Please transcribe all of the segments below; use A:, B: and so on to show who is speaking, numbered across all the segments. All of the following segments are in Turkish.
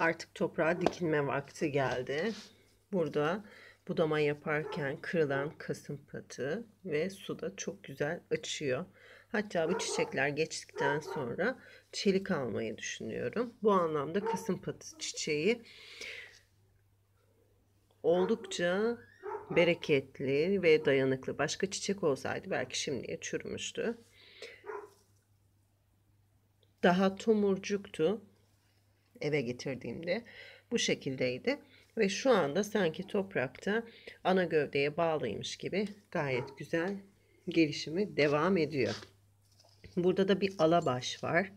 A: artık toprağa dikilme vakti geldi. Burada budama yaparken kırılan kasım patı ve da çok güzel açıyor. Hatta bu çiçekler geçtikten sonra çelik almayı düşünüyorum. Bu anlamda kasım patı çiçeği oldukça bereketli ve dayanıklı. Başka çiçek olsaydı belki şimdiye çürümüştü. Daha tomurcuktu eve getirdiğimde bu şekildeydi. Ve şu anda sanki toprakta ana gövdeye bağlıymış gibi gayet güzel gelişimi devam ediyor. Burada da bir alabaş var.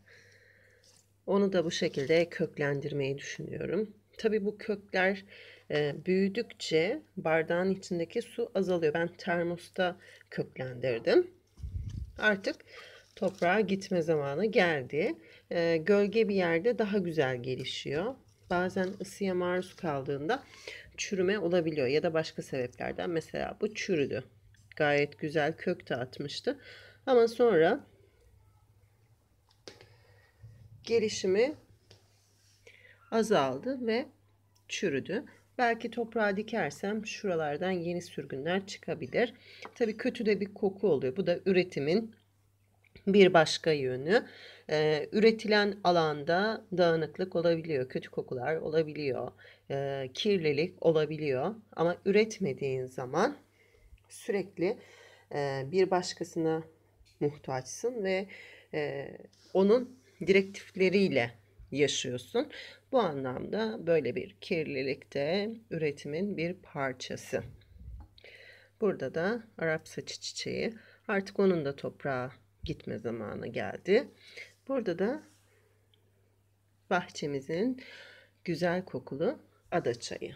A: Onu da bu şekilde köklendirmeyi düşünüyorum. Tabi bu kökler e, büyüdükçe bardağın içindeki su azalıyor. Ben termosta köklendirdim. Artık toprağa gitme zamanı geldi. E, gölge bir yerde daha güzel gelişiyor. Bazen ısıya maruz kaldığında çürüme olabiliyor ya da başka sebeplerden mesela bu çürüdü. Gayet güzel kök dağıtmıştı. Ama sonra gelişimi azaldı ve çürüdü. Belki toprağa dikersem şuralardan yeni sürgünler çıkabilir. Tabii kötü de bir koku oluyor. Bu da üretimin bir başka yönü e, üretilen alanda dağınıklık olabiliyor, kötü kokular olabiliyor, e, kirlilik olabiliyor. Ama üretmediğin zaman sürekli e, bir başkasına muhtaçsın ve e, onun direktifleriyle yaşıyorsun. Bu anlamda böyle bir kirlilik de üretimin bir parçası. Burada da Arap saçı çiçeği. Artık onun da toprağa gitme zamanı geldi. Burada da bahçemizin güzel kokulu ada çayı.